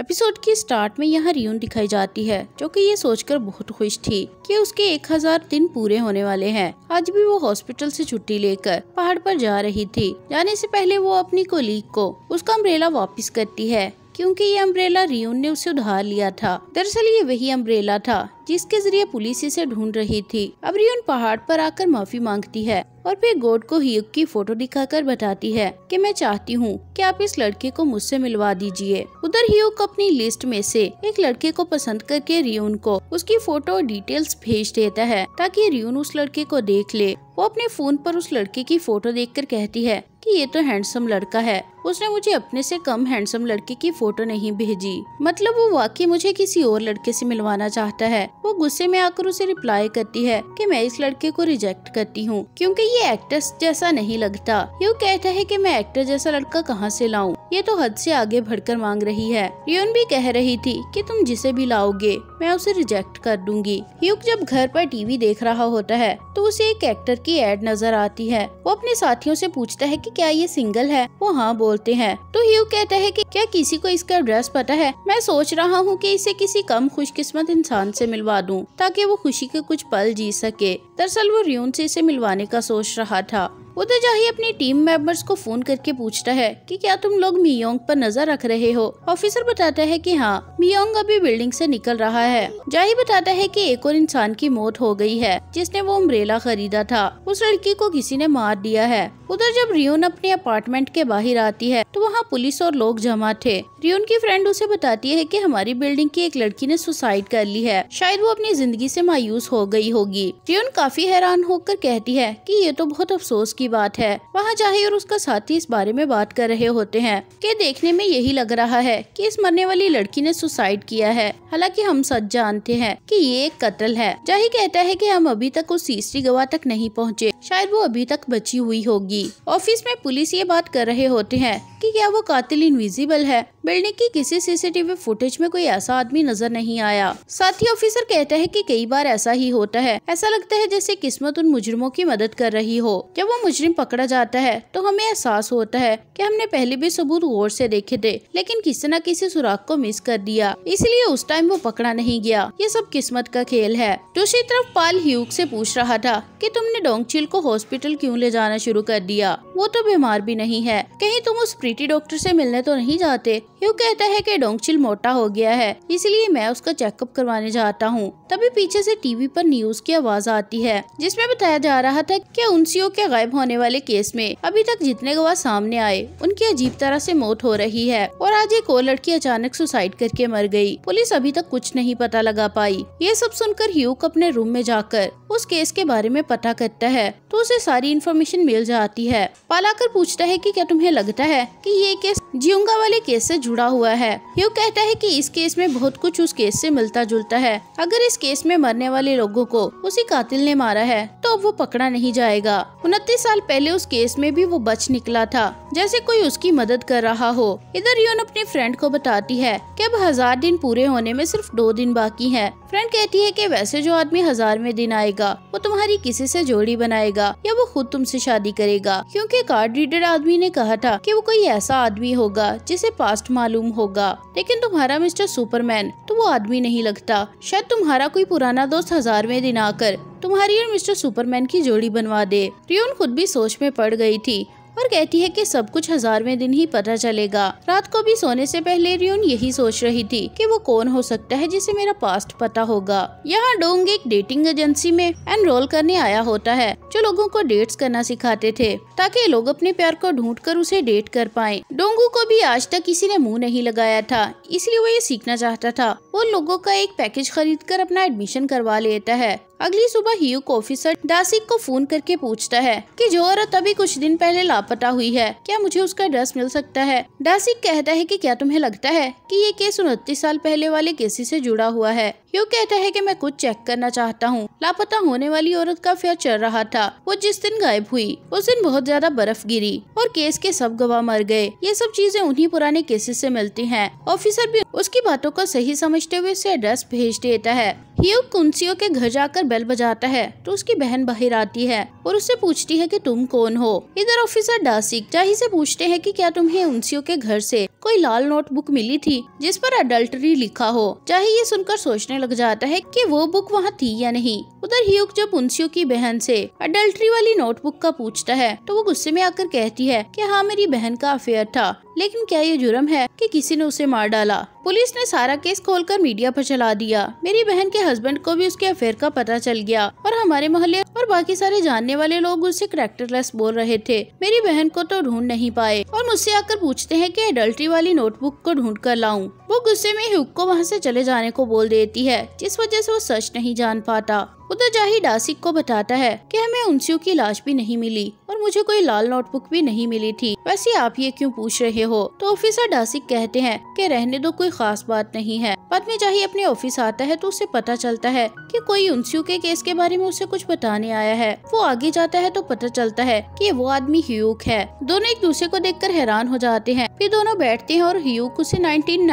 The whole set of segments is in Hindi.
एपिसोड की स्टार्ट में यहाँ रियून दिखाई जाती है जो कि ये सोचकर बहुत खुश थी कि उसके 1000 दिन पूरे होने वाले हैं आज भी वो हॉस्पिटल से छुट्टी लेकर पहाड़ पर जा रही थी जाने से पहले वो अपनी कोलीग को उसका अम्ब्रेला वापस करती है क्योंकि ये अम्ब्रेला रियून ने उसे उधार लिया था दरअसल ये वही अम्ब्रेला था जिसके जरिए पुलिस इसे ढूंढ रही थी अब रियन पहाड़ पर आकर माफी मांगती है और फिर गोड को ह्यूग की फोटो दिखाकर बताती है कि मैं चाहती हूँ कि आप इस लड़के को मुझसे मिलवा दीजिए उधर ह्यूग अपनी लिस्ट में से एक लड़के को पसंद करके रियून को उसकी फोटो और डिटेल्स भेज देता है ताकि रियून उस लड़के को देख ले वो अपने फोन पर उस लड़के की फोटो देखकर कहती है कि ये तो हैंडसम लड़का है उसने मुझे अपने से कम हैंडसम लड़के की फोटो नहीं भेजी मतलब वो वाकई मुझे किसी और लड़के से मिलवाना चाहता है वो गुस्से में आकर उसे रिप्लाई करती है कि मैं इस लड़के को रिजेक्ट करती हूँ क्योंकि ये एक्ट्रेस जैसा नहीं लगता यू कहता है कि मैं एक्टर जैसा लड़का कहाँ से लाऊं ये तो हद से आगे बढ़कर मांग रही है रियोन भी कह रही थी कि तुम जिसे भी लाओगे मैं उसे रिजेक्ट कर दूंगी युग जब घर पर टीवी देख रहा होता है तो उसे एक एक्टर की एड नजर आती है वो अपने साथियों से पूछता है कि क्या ये सिंगल है वो हाँ बोलते हैं तो युग कहता है कि क्या किसी को इसका एड्रेस पता है मैं सोच रहा हूँ कि इसे किसी कम खुशकिस्मत इंसान से मिलवा दूँ ताकि वो खुशी के कुछ पल जी सके दरअसल वो रियोन से इसे मिलवाने का सोच रहा था उधर जाही अपनी टीम मेंबर्स को फोन करके पूछता है कि क्या तुम लोग मियोंग पर नजर रख रहे हो ऑफिसर बताता है कि हाँ मियोंग अभी बिल्डिंग से निकल रहा है जाही बताता है कि एक और इंसान की मौत हो गई है जिसने वो अम्ब्रेला खरीदा था उस लड़की को किसी ने मार दिया है उधर जब रियोन अपने अपार्टमेंट के बाहर आती है तो वहाँ पुलिस और लोग जमा थे रियोन की फ्रेंड उसे बताती है की हमारी बिल्डिंग की एक लड़की ने सुसाइड कर ली है शायद वो अपनी जिंदगी ऐसी मायूस हो गयी होगी रियोन काफी हैरान होकर कहती है की ये तो बहुत अफसोस की बात है वहाँ जाही और उसका साथी इस बारे में बात कर रहे होते हैं के देखने में यही लग रहा है कि इस मरने वाली लड़की ने सुसाइड किया है हालांकि हम सच जानते हैं कि ये एक कत्ल है जाही कहता है कि हम अभी तक उस तीसरी गवाह तक नहीं पहुँचे शायद वो अभी तक बची हुई होगी ऑफिस में पुलिस ये बात कर रहे होते हैं कि क्या वो कातिल इनविजिबल है बिल्डिंग की किसी सीसीटीवी फुटेज में कोई ऐसा आदमी नजर नहीं आया साथ ही ऑफिसर कहता है कि कई बार ऐसा ही होता है ऐसा लगता है जैसे किस्मत उन मुजरिमों की मदद कर रही हो जब वो मुजरिम पकड़ा जाता है तो हमें एहसास होता है की हमने पहले भी सबूत गौर ऐसी देखे थे लेकिन किसी न किसी सुराख को मिस कर दिया इसलिए उस टाइम वो पकड़ा नहीं गया ये सब किस्मत का खेल है दूसरी तरफ पाल ह्यूग से पूछ रहा था कि तुमने डोंगचिल को हॉस्पिटल क्यों ले जाना शुरू कर दिया वो तो बीमार भी नहीं है कहीं तुम उस प्रीति डॉक्टर से मिलने तो नहीं जाते यू कहता है कि डोंगचिल मोटा हो गया है इसलिए मैं उसका चेकअप करवाने जाता हूँ तभी पीछे से टीवी पर न्यूज की आवाज आती है जिसमें बताया जा रहा था कि उनसीओ के गायब होने वाले केस में अभी तक जितने गवाह सामने आए उनकी अजीब तरह से मौत हो रही है और आज एक और लड़की अचानक सुसाइड करके मर गई पुलिस अभी तक कुछ नहीं पता लगा पाई ये सब सुनकर ह्यूक अपने रूम में जाकर उस केस के बारे में पता करता है तो उसे सारी इन्फॉर्मेशन मिल जाती है पालाकर पूछता है की क्या तुम्हे लगता है की ये केस जियोंगा वाले केस से जुड़ा हुआ है यू कहता है कि इस केस में बहुत कुछ उस केस से मिलता जुलता है अगर इस केस में मरने वाले लोगों को उसी कातिल ने मारा है तो अब वो पकड़ा नहीं जाएगा उनतीस साल पहले उस केस में भी वो बच निकला था जैसे कोई उसकी मदद कर रहा हो इधर यून अपने फ्रेंड को बताती है की अब हजार दिन पूरे होने में सिर्फ दो दिन बाकी है फ्रेंड कहती है कि वैसे जो आदमी हजार में दिन आएगा वो तुम्हारी किसी से जोड़ी बनाएगा या वो खुद तुमसे शादी करेगा क्योंकि कार्ड रीडर आदमी ने कहा था कि वो कोई ऐसा आदमी होगा जिसे पास्ट मालूम होगा लेकिन तुम्हारा मिस्टर सुपरमैन तो वो आदमी नहीं लगता शायद तुम्हारा कोई पुराना दोस्त हजार में दिन आकर तुम्हारी और मिस्टर सुपरमैन की जोड़ी बनवा दे रियोन खुद भी सोच में पड़ गई थी पर कहती है कि सब कुछ हजारवें दिन ही पता चलेगा रात को भी सोने से पहले रियोन यही सोच रही थी कि वो कौन हो सकता है जिसे मेरा पास्ट पता होगा यहाँ डोंग एक डेटिंग एजेंसी में एनरोल करने आया होता है जो लोगो को डेट्स करना सिखाते थे ताकि लोग अपने प्यार को ढूंढ कर उसे डेट कर पाए डोंगू को भी आज तक किसी ने मुँह नहीं लगाया था इसलिए वो ये सीखना चाहता था वो लोगो का एक पैकेज खरीद कर अपना एडमिशन करवा लेता है अगली सुबह ही ऑफिसर दासिक को फोन करके पूछता है कि जो औरत अभी कुछ दिन पहले लापता हुई है क्या मुझे उसका ड्रेस मिल सकता है दासिक कहता है कि क्या तुम्हें लगता है कि ये केस उनतीस साल पहले वाले केसी से जुड़ा हुआ है ह्यू कहता है कि मैं कुछ चेक करना चाहता हूँ लापता होने वाली औरत का फेयर चल रहा था वो जिस दिन गायब हुई उस दिन बहुत ज्यादा बर्फ गिरी और केस के सब गवाह मर गए ये सब चीजें उन्हीं पुराने केसेस से मिलती हैं। ऑफिसर भी उसकी बातों को सही समझते हुए उसे एड्रेस भेज देता है ह्यू कुंसियों के घर जाकर बेल बजाता है तो उसकी बहन बाहर आती है और उससे पूछती है कि तुम कौन हो इधर ऑफिसर डासिक जाही से पूछते हैं कि क्या तुम्हें उनसियों के घर से कोई लाल नोटबुक मिली थी जिस पर अडल्टरी लिखा हो चाहे ये सुनकर सोचने लग जाता है कि वो बुक वहाँ थी या नहीं उधर ह्यूक जब उनसियों की बहन से अडल्टरी वाली नोटबुक का पूछता है तो वो गुस्से में आकर कहती है कि हाँ मेरी बहन का अफेयर था लेकिन क्या ये जुर्म है कि किसी ने उसे मार डाला पुलिस ने सारा केस खोलकर मीडिया पर चला दिया मेरी बहन के हस्बैंड को भी उसके अफेयर का पता चल गया और हमारे मोहल्ले बाकी सारे जानने वाले लोग उसे करेक्टरलेस बोल रहे थे मेरी बहन को तो ढूंढ नहीं पाए और मुझसे आकर पूछते हैं कि एडल्ट्री वाली नोटबुक को ढूंढ कर लाऊं। वो गुस्से में ह्यूक को वहाँ से चले जाने को बोल देती है जिस वजह से वो सच नहीं जान पाता उधर जाही डासिक को बताता है कि हमें उनसियों की लाश भी नहीं मिली और मुझे कोई लाल नोटबुक भी नहीं मिली थी वैसे आप ये क्यों पूछ रहे हो तो ऑफिसर डासिक कहते हैं कि रहने दो कोई खास बात नहीं है बाद में जाही अपने ऑफिस आता है तो उसे पता चलता है कि कोई उनसियों के केस के बारे में उसे कुछ बताने आया है वो आगे जाता है तो पता चलता है की वो आदमी ह्यूक है दोनों एक दूसरे को देख हैरान हो जाते हैं फिर दोनों बैठते हैं और ह्यूक उसे नाइनटीन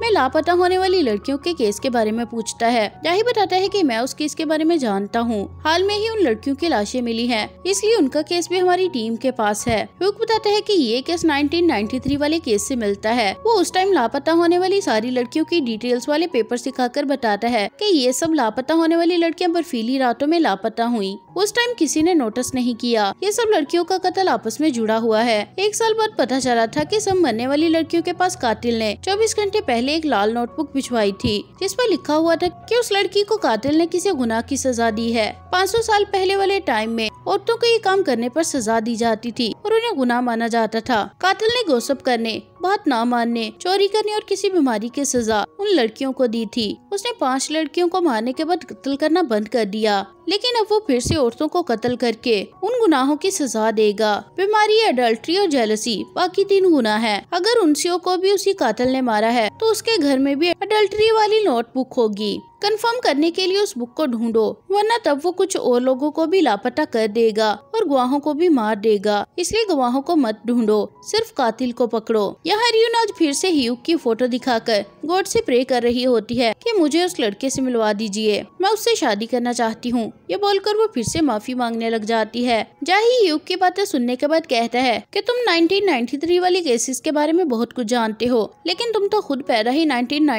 में लापता होने वाली लड़कियों के केस के बारे में पूछता है जाही बताता है की मैं उस केस के बारे में जानता हूँ हाल में ही उन लड़कियों की लाशें मिली है इसलिए उनका केस भी हमारी टीम के पास है हुक बताते हैं की ये केस 1993 वाले केस से मिलता है वो उस टाइम लापता होने वाली सारी लड़कियों की डिटेल्स वाले पेपर कर बताता है की ये सब लापता होने वाली लड़कियाँ बर्फीली रातों में लापता हुई उस टाइम किसी ने नोटिस नहीं किया ये सब लड़कियों का कत्ल आपस में जुड़ा हुआ है एक साल बाद पता चला था कि सब मरने वाली लड़कियों के पास कातिल ने 24 घंटे पहले एक लाल नोटबुक बिछवाई थी जिस पर लिखा हुआ था कि उस लड़की को कातिल ने किसी गुना की सजा दी है 500 साल पहले वाले टाइम में औरतों को ये काम करने पर सजा दी जाती थी और उन्हें गुनाह माना जाता था कातिल ने गोसप करने बात ना मानने चोरी करने और किसी बीमारी की सजा उन लड़कियों को दी थी उसने पांच लड़कियों को मारने के बाद कत्ल करना बंद कर दिया लेकिन अब वो फिर से औरतों को कत्ल करके उन गुनाहों की सजा देगा बीमारी एडल्ट्री और जेलसी बाकी तीन गुना है अगर उनसियों को भी उसी कातल ने मारा है तो उसके घर में भी एडल्ट्री वाली नोटबुक होगी कंफर्म करने के लिए उस बुक को ढूंढो वरना तब वो कुछ और लोगों को भी लापता कर देगा और गुवाहों को भी मार देगा इसलिए गुवाहों को मत ढूंढो सिर्फ कातिल को पकड़ो या यहाँ रियून आज फिर से ह्यूग की फोटो दिखाकर गॉड से प्रे कर रही होती है कि मुझे उस लड़के से मिलवा दीजिए मैं उससे शादी करना चाहती हूँ ये बोलकर वो फिर से माफी मांगने लग जाती है जाही ह्यूग की बातें सुनने के बाद कहता है कि तुम 1993 वाली केसेस के बारे में बहुत कुछ जानते हो लेकिन तुम तो खुद पैदा ही नाइनटीन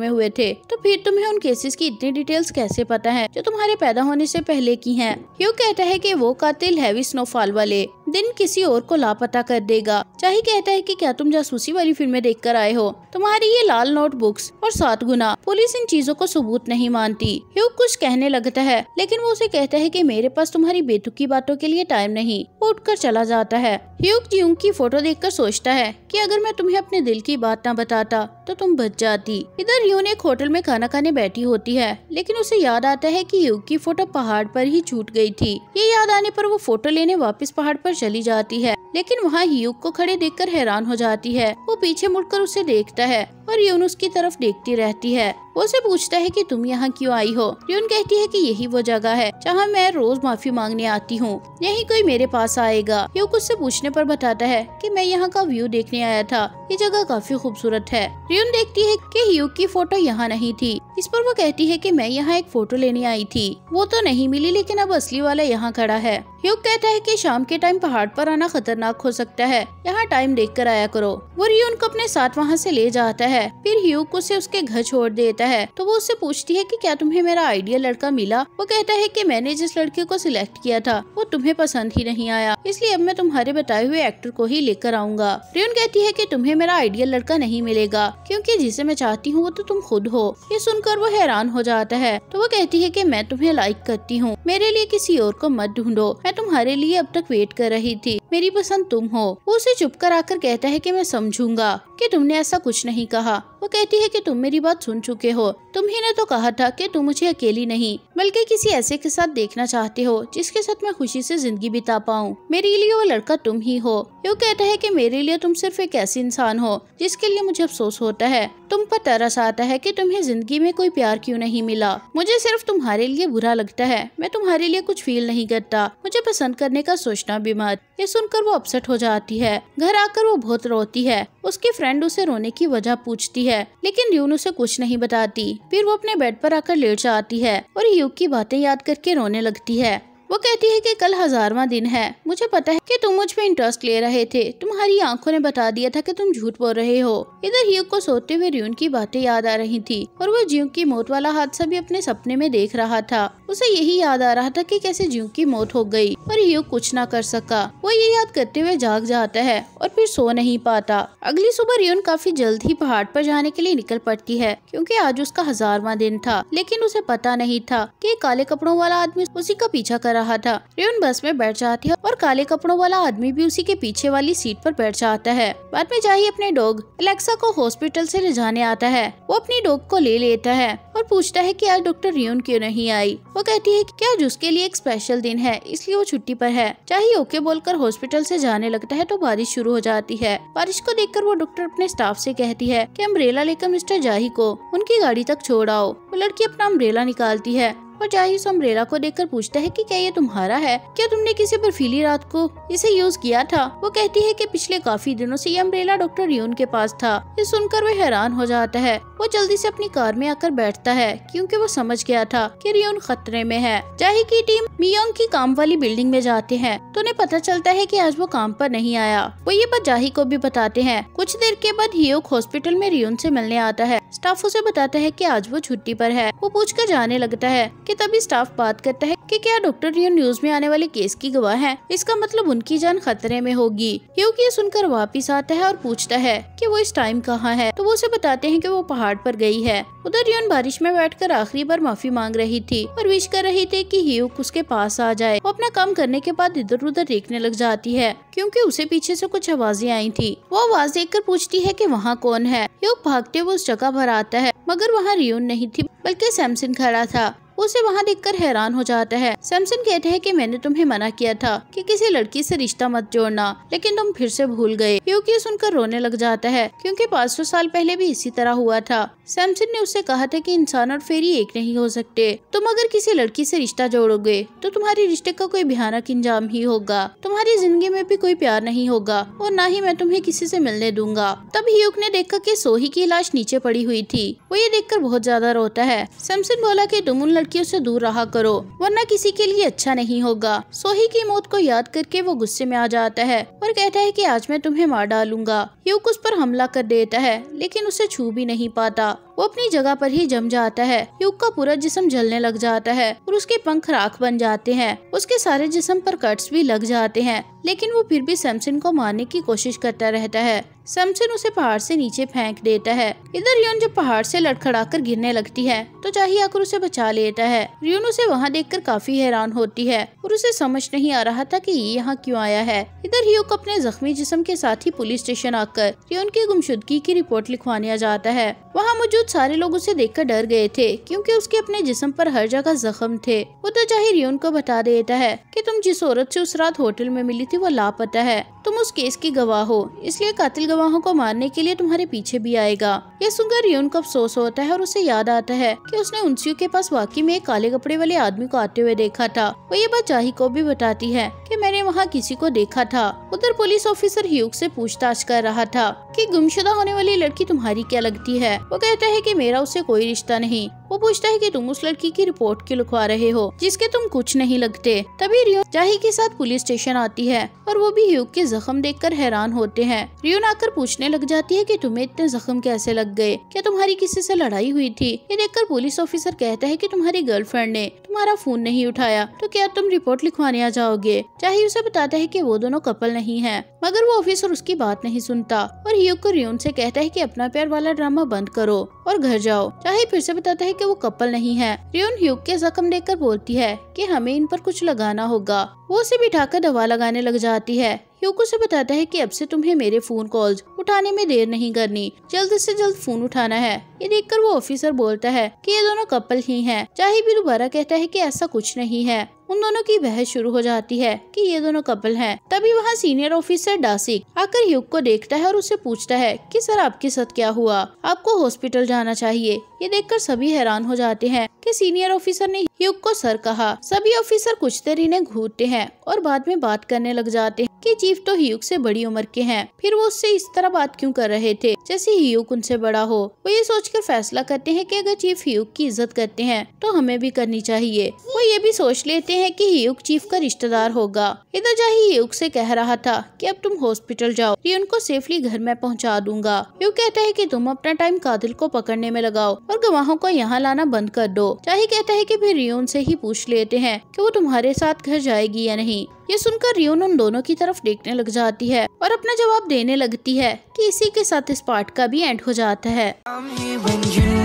में हुए थे तो फिर तुम्हें उन केसेस की इतनी डिटेल्स कैसे पता है जो तुम्हारे पैदा होने ऐसी पहले की है ह्यूग कहता है की वो कातिल हैवी स्नोफॉल वाले दिन किसी और को लापता कर देगा चाहे कहता है कि क्या तुम जासूसी वाली फिल्में देखकर आए हो तुम्हारी ये लाल नोटबुक्स और सात गुना पुलिस इन चीजों को सबूत नहीं मानती ह्यूग कुछ कहने लगता है लेकिन वो उसे कहता है कि मेरे पास तुम्हारी बेतुकी बातों के लिए टाइम नहीं वो कर चला जाता है ह्यूक ज्यूंग की फोटो देखकर सोचता है कि अगर मैं तुम्हें अपने दिल की बात ना बताता तो तुम बच जाती इधर यून एक होटल में खाना खाने बैठी होती है लेकिन उसे याद आता है कि ह्यूक की फोटो पहाड़ पर ही छूट गई थी ये याद आने पर वो फोटो लेने वापस पहाड़ पर चली जाती है लेकिन वहाँ ह्यूग को खड़े देखकर हैरान हो जाती है वो पीछे मुड़कर उसे देखता है और यून उसकी तरफ देखती रहती है वो उसे पूछता है कि तुम यहाँ क्यों आई हो यून कहती है कि यही वो जगह है जहाँ मैं रोज माफी मांगने आती हूँ यही कोई मेरे पास आएगा युग उससे पूछने पर बताता है कि मैं यहाँ का व्यू देखने आया था ये जगह काफी खूबसूरत है यून देखती है कि ह्यूग की फोटो यहाँ नहीं थी इस पर वो कहती है कि मैं यहाँ एक फोटो लेने आई थी वो तो नहीं मिली लेकिन अब असली वाला यहाँ खड़ा है युग कहता है की शाम के टाइम पहाड़ पर आना खतरनाक खतरनाक हो सकता है यहाँ टाइम देख कर आया करो वो रियून को अपने साथ वहाँ से ले जाता है फिर ह्यू उसे उसके घर छोड़ देता है तो वो उससे पूछती है कि क्या तुम्हें मेरा आइडियल लड़का मिला वो कहता है कि मैंने जिस लड़के को सिलेक्ट किया था वो तुम्हें पसंद ही नहीं आया इसलिए अब मैं तुम्हारे बताए हुए एक्टर को ही लेकर आऊंगा रियोन कहती है कि तुम्हें मेरा आइडियल लड़का नहीं मिलेगा क्योंकि जिसे मैं चाहती हूँ वो तो तुम खुद हो ये सुनकर वो हैरान हो जाता है तो वो कहती है कि मैं तुम्हें लाइक करती हूँ मेरे लिए किसी और को मत ढूंढो मैं तुम्हारे लिए अब तक वेट कर रही थी मेरी बस पसंद तुम हो उसे चुप कर आकर कहता है कि मैं समझूंगा कि तुमने ऐसा कुछ नहीं कहा वो कहती है कि तुम मेरी बात सुन चुके हो तुम ही ने तो कहा था कि तुम मुझे अकेली नहीं बल्कि किसी ऐसे के साथ देखना चाहते हो जिसके साथ मैं खुशी से जिंदगी बिता पाऊँ मेरे लिए वो लड़का तुम ही हो यो कहता है कि मेरे लिए तुम सिर्फ एक ऐसी इंसान हो जिसके लिए मुझे अफसोस होता है तुम पर तरस आता है कि तुम्हें जिंदगी में कोई प्यार क्यों नहीं मिला मुझे सिर्फ तुम्हारे लिए बुरा लगता है मैं तुम्हारे लिए कुछ फील नहीं करता मुझे पसंद करने का सोचना भी मत ये सुनकर वो अपसेट हो जाती है घर आकर वो बहुत रोती है उसकी फ्रेंड फ्रेंड उसे रोने की वजह पूछती है लेकिन र्यून उसे कुछ नहीं बताती फिर वो अपने बेड पर आकर लेट जाती है और यूग की बातें याद करके रोने लगती है वो कहती है कि कल हजारवा दिन है मुझे पता है कि तुम मुझ पे इंटरेस्ट ले रहे थे तुम्हारी आंखों ने बता दिया था कि तुम झूठ बोल रहे हो इधर ह्यूग को सोते हुए रियून की बातें याद आ रही थी और वो ज्यूक की मौत वाला हादसा भी अपने सपने में देख रहा था उसे यही याद आ रहा था की कैसे ज्यूक की मौत हो गयी और ह्यूग कुछ ना कर सका वो ये याद करते हुए जाग जाता है और फिर सो नहीं पाता अगली सुबह रियून काफी जल्द ही पहाड़ पर जाने के लिए निकल पड़ती है क्योंकि आज उसका हजारवा दिन था लेकिन उसे पता नहीं था कि काले कपड़ों वाला आदमी उसी का पीछा कर रहा था रेवन बस में बैठ जाती है और काले कपड़ों वाला आदमी भी उसी के पीछे वाली सीट पर बैठ जाता है बाद में जाही अपने डॉग एलेक्सा को हॉस्पिटल से ले जाने आता है वो अपनी डॉग को ले लेता है और पूछता है कि आज डॉक्टर रियून क्यों नहीं आई वो कहती है कि आज उसके लिए एक स्पेशल दिन है इसलिए वो छुट्टी पर है चाहे ओके बोलकर हॉस्पिटल से जाने लगता है तो बारिश शुरू हो जाती है बारिश को देखकर वो डॉक्टर अपने स्टाफ से कहती है कि अम्ब्रेला लेकर मिस्टर जाही को उनकी गाड़ी तक छोड़ आओ वो लड़की अपना अम्ब्रेला निकालती है और जाहिर अम्ब्रेला को देखकर पूछता है कि क्या ये तुम्हारा है क्या तुमने किसी बर्फीली रात को इसे यूज किया था वो कहती है कि पिछले काफी दिनों से ये अम्ब्रेला डॉक्टर यून के पास था ये सुनकर वह हैरान हो जाता है वो जल्दी से अपनी कार में आकर बैठता है क्योंकि वो समझ गया था कि रियोन खतरे में है जाही की टीम मियोंग की काम वाली बिल्डिंग में जाते हैं तो उन्हें पता चलता है कि आज वो काम पर नहीं आया वो ये बात जाही को भी बताते हैं कुछ देर के बाद हियोक हॉस्पिटल में रियोन से मिलने आता है स्टाफ उसे बताता है कि आज वो छुट्टी पर है वो पूछ कर जाने लगता है कि तभी स्टाफ बात करता है कि क्या डॉक्टर न्यू न्यूज में आने वाले केस की गवाह है इसका मतलब उनकी जान खतरे में होगी क्योंकि ये सुनकर वापिस आता है और पूछता है की वो इस टाइम कहाँ है तो वो उसे बताते हैं की वो पहाड़ पर गई है उधर यून बारिश में कर आखिरी बार माफी मांग रही थी और विश कर रही थी की ह्यूक उसके पास आ जाए वो अपना काम करने के बाद इधर उधर देखने लग जाती है क्यूँकी उसे पीछे ऐसी कुछ आवाजें आई थी वो आवाज देख पूछती है की वहाँ कौन है ह्यूक भागते हुए उस जगह घर आता है मगर वहाँ रियोन नहीं थी बल्कि सैमसन खड़ा था उसे वहाँ देखकर हैरान हो जाता है सैमसन कहते हैं कि मैंने तुम्हें मना किया था कि किसी लड़की से रिश्ता मत जोड़ना लेकिन तुम फिर से भूल गए क्यूँकी सुनकर रोने लग जाता है क्योंकि 500 साल पहले भी इसी तरह हुआ था सैमसन ने उससे कहा था कि इंसान और फेरी एक नहीं हो सकते तुम अगर किसी लड़की से रिश्ता जोड़ोगे तो तुम्हारे रिश्ते का कोई भयानक इंजाम ही होगा तुम्हारी जिंदगी में भी कोई प्यार नहीं होगा और न ही मैं तुम्हें किसी से मिलने दूंगा तब हियुक ने देखा कि सोही की लाश नीचे पड़ी हुई थी वो ये देखकर बहुत ज्यादा रोता है सैमसन बोला की तुम उन लड़कियों उसे दूर रहा करो वरना किसी के लिए अच्छा नहीं होगा सोही की मौत को याद करके वो गुस्से में आ जाता है और कहता है कि आज मैं तुम्हें मार डालूंगा युग उस पर हमला कर देता है लेकिन उसे छू भी नहीं पाता वो अपनी जगह पर ही जम जाता है युग का पूरा जिसम जलने लग जाता है और उसके पंख राख बन जाते हैं उसके सारे जिसम पर कट्स भी लग जाते हैं लेकिन वो फिर भी सैमसन को मारने की कोशिश करता रहता है सैमसन उसे पहाड़ से नीचे फेंक देता है इधर रियोन जब पहाड़ से लड़खड़ाकर गिरने लगती है तो चाही आकर उसे बचा लेता है रियोन उसे वहाँ देखकर काफी हैरान होती है और उसे समझ नहीं आ रहा था कि ये यहाँ क्यों आया है इधर हियोग अपने जख्मी जिसम के साथ ही पुलिस स्टेशन आकर रियोन की गुमशुदगी की रिपोर्ट लिखवाने जाता है वहाँ मौजूद बहुत सारे लोग उसे देखकर डर गए थे क्योंकि उसके अपने जिस्म पर हर जगह जख्म थे वो तो जाहिर ये उनको बता देता है कि तुम जिस औरत से उस रात होटल में मिली थी वो लापता है तुम उस केस की गवाह हो इसलिए कातिल गवाहों को मारने के लिए तुम्हारे पीछे भी आएगा ये सुनकर रियन को अफसोस होता है और उसे याद आता है की उसने उनसी के पास वाकई में एक काले कपड़े वाले आदमी को आते हुए देखा था वो ये बात चाही को भी बताती है कि मैंने वहाँ किसी को देखा था उधर पुलिस ऑफिसर ह्यूग से पूछताछ कर रहा था कि गुमशुदा होने वाली लड़की तुम्हारी क्या लगती है वो कहता है है कि मेरा उससे कोई रिश्ता नहीं वो पूछता है कि तुम उस लड़की की रिपोर्ट क्यों लिखवा रहे हो जिसके तुम कुछ नहीं लगते तभी रियो जाही के साथ पुलिस स्टेशन आती है और वो भी युग के जख्म देखकर हैरान होते हैं रियो आकर पूछने लग जाती है कि तुम्हें इतने जख्म कैसे लग गए क्या तुम्हारी किसी से लड़ाई हुई थी ये देखकर पुलिस ऑफिसर कहता है की तुम्हारी गर्लफ्रेंड ने तुम्हारा फोन नहीं उठाया तो क्या तुम रिपोर्ट लिखवाने आ जाओगे चाहे उसे बताता है कि वो दोनों कपल नहीं है मगर वो ऑफिसर उसकी बात नहीं सुनता और युग को रियोन से कहता है कि अपना प्यार वाला ड्रामा बंद करो और घर जाओ चाहे फिर से बताता है कि वो कपल नहीं है रियोन ह्यूग के जख्म देखकर बोलती है कि हमें इन पर कुछ लगाना होगा वो उसे बिठाकर दवा लगाने लग जाती है ह्यूको से बताता है कि अब से तुम्हें मेरे फोन कॉल्स उठाने में देर नहीं करनी जल्द से जल्द फोन उठाना है ये देखकर वो ऑफिसर बोलता है कि ये दोनों कपल ही हैं। चाहे भी दोबारा कहता है कि ऐसा कुछ नहीं है उन दोनों की बहस शुरू हो जाती है कि ये दोनों कपल हैं। तभी वहाँ सीनियर ऑफिसर डासिक आकर युग को देखता है और उसे पूछता है कि सर आपके साथ क्या हुआ आपको हॉस्पिटल जाना चाहिए ये देखकर सभी हैरान हो जाते हैं कि सीनियर ऑफिसर ने युग को सर कहा सभी ऑफिसर कुछ देर इन्हें घूरते हैं और बाद में बात करने लग जाते हैं उनके चीफ तो हियुक से बड़ी उम्र के हैं फिर वो उससे इस तरह बात क्यों कर रहे थे जैसे हियुक उनसे बड़ा हो वो ये सोचकर फैसला करते हैं कि अगर चीफ हियुक की इज्जत करते हैं तो हमें भी करनी चाहिए वो ये भी सोच लेते हैं कि हियुक चीफ का रिश्तेदार होगा इधर जाही हियुक से कह रहा था कि अब तुम हॉस्पिटल जाओ रियन को सेफली घर में पहुँचा दूंगा ह्यूक कहता है की तुम अपना टाइम कातिल को पकड़ने में लगाओ और गवाहों को यहाँ लाना बंद कर दो चाहे कहता है की फिर रियोन से ही पूछ लेते हैं कि वो तुम्हारे साथ घर जाएगी या नहीं ये सुनकर रियोन उन दोनों की तरफ देखने लग जाती है और अपना जवाब देने लगती है कि इसी के साथ इस पार्ट का भी एंड हो जाता है